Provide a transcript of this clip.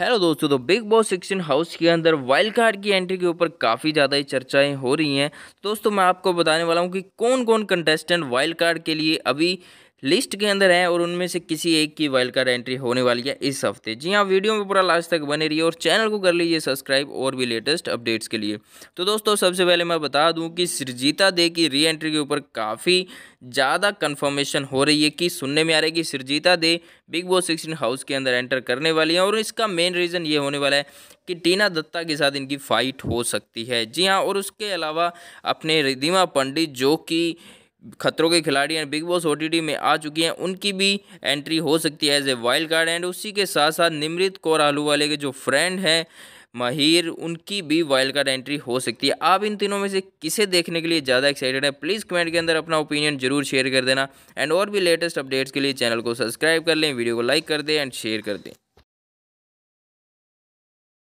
hello दोस्तों तो big Boss sixteen house के अंदर वाइल्ड कार्ड की एंट्री के ऊपर काफ़ी ज़्यादा ही चर्चाएं हो रही हैं दोस्तों मैं आपको बताने वाला हूं कि कौन कौन कंटेस्टेंट वाइल्ड कार्ड के लिए अभी लिस्ट के अंदर हैं और उनमें से किसी एक की वाइल्ड कार्ड एंट्री होने वाली है इस हफ्ते जी हाँ वीडियो में पूरा लास्ट तक बने रहिए और चैनल को कर लीजिए सब्सक्राइब और भी लेटेस्ट अपडेट्स के लिए तो दोस्तों सबसे पहले मैं बता दूं कि सिरजीता दे की री एंट्री के ऊपर काफ़ी ज़्यादा कन्फर्मेशन हो रही है कि सुनने में आ रहा है कि Sreejita De Bigg Boss sixteen house के अंदर एंटर करने वाली है और इसका मेन रीज़न ये होने वाला है कि टीना दत्ता के साथ इनकी फ़ाइट हो सकती है जी हाँ और उसके अलावा अपने रिदिमा पंडित जो कि खतरों के खिलाड़ी हैं बिग बॉस ओ में आ चुकी हैं उनकी भी एंट्री हो सकती है as a wild card and उसी के साथ साथ निमृत कौर आलू वाले के जो फ्रेंड हैं माहिर उनकी भी वाइल्ड कार्ड एंट्री हो सकती है आप इन तीनों में से किसे देखने के लिए ज़्यादा एक्साइटेड है प्लीज़ कमेंट के अंदर अपना ओपिनियन जरूर शेयर कर देना एंड और भी लेटेस्ट अपडेट्स के लिए चैनल को सब्सक्राइब कर लें वीडियो को लाइक कर दें एंड शेयर कर दें